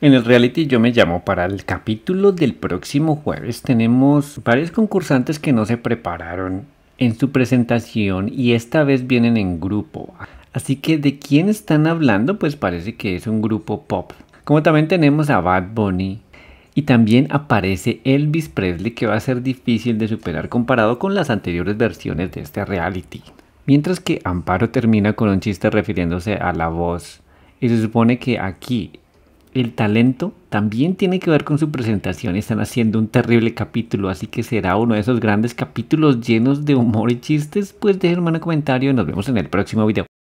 En el reality yo me llamo para el capítulo del próximo jueves. Tenemos varios concursantes que no se prepararon en su presentación y esta vez vienen en grupo. Así que de quién están hablando, pues parece que es un grupo pop. Como también tenemos a Bad Bunny, y también aparece Elvis Presley que va a ser difícil de superar comparado con las anteriores versiones de este reality. Mientras que Amparo termina con un chiste refiriéndose a la voz. Y se supone que aquí el talento también tiene que ver con su presentación. Están haciendo un terrible capítulo, así que será uno de esos grandes capítulos llenos de humor y chistes. Pues déjenme un comentario y nos vemos en el próximo video.